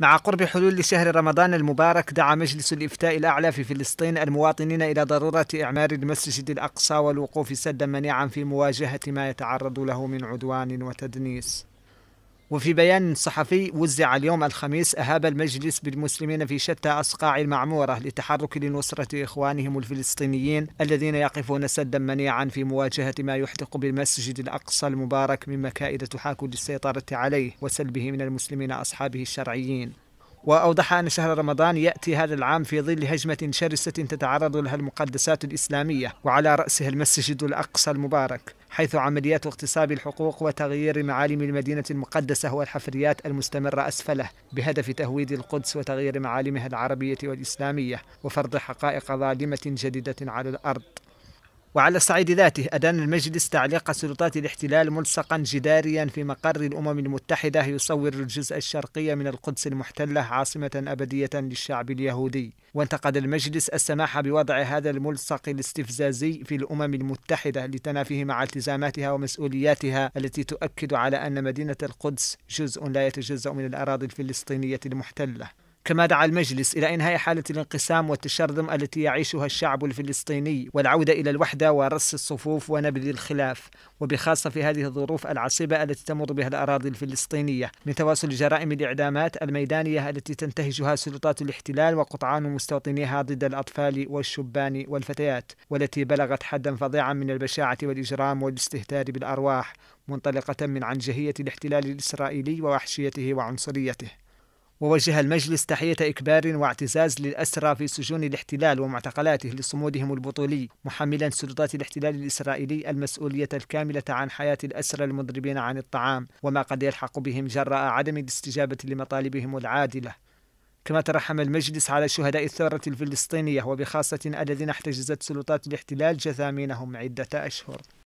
مع قرب حلول شهر رمضان المبارك دعا مجلس الإفتاء الأعلى في فلسطين المواطنين إلى ضرورة إعمار المسجد الأقصى والوقوف سدا منيعا في مواجهة ما يتعرض له من عدوان وتدنيس وفي بيان صحفي وزع اليوم الخميس أهاب المجلس بالمسلمين في شتى أصقاع المعمورة لتحرك لنصرة إخوانهم الفلسطينيين الذين يقفون سدا منيعا في مواجهة ما يحدق بالمسجد الأقصى المبارك من مكائد تحاك للسيطرة عليه وسلبه من المسلمين أصحابه الشرعيين وأوضح أن شهر رمضان يأتي هذا العام في ظل هجمة شرسة تتعرض لها المقدسات الإسلامية وعلى رأسها المسجد الأقصى المبارك حيث عمليات اغتصاب الحقوق وتغيير معالم المدينة المقدسة والحفريات المستمرة أسفله بهدف تهويد القدس وتغيير معالمها العربية والإسلامية وفرض حقائق ظالمة جديدة على الأرض وعلى الصعيد ذاته أدان المجلس تعليق سلطات الاحتلال ملصقا جداريا في مقر الأمم المتحدة يصور الجزء الشرقي من القدس المحتلة عاصمة أبدية للشعب اليهودي وانتقد المجلس السماح بوضع هذا الملصق الاستفزازي في الأمم المتحدة لتنافيه مع التزاماتها ومسؤولياتها التي تؤكد على أن مدينة القدس جزء لا يتجزأ من الأراضي الفلسطينية المحتلة كما دعا المجلس إلى إنهاء حالة الانقسام والتشرذم التي يعيشها الشعب الفلسطيني والعودة إلى الوحدة ورص الصفوف ونبذ الخلاف وبخاصة في هذه الظروف العصيبة التي تمر بها الأراضي الفلسطينية من تواصل جرائم الإعدامات الميدانية التي تنتهجها سلطات الاحتلال وقطعان مستوطنيها ضد الأطفال والشبان والفتيات والتي بلغت حدا فظيعا من البشاعة والإجرام والاستهتار بالأرواح منطلقة من عنجهية الاحتلال الإسرائيلي ووحشيته وعنصريته ووجه المجلس تحية إكبار واعتزاز للأسرى في سجون الاحتلال ومعتقلاته لصمودهم البطولي محملا سلطات الاحتلال الإسرائيلي المسؤولية الكاملة عن حياة الأسرى المضربين عن الطعام وما قد يلحق بهم جراء عدم الاستجابة لمطالبهم العادلة كما ترحم المجلس على شهداء الثورة الفلسطينية وبخاصة الذين احتجزت سلطات الاحتلال جثامينهم عدة أشهر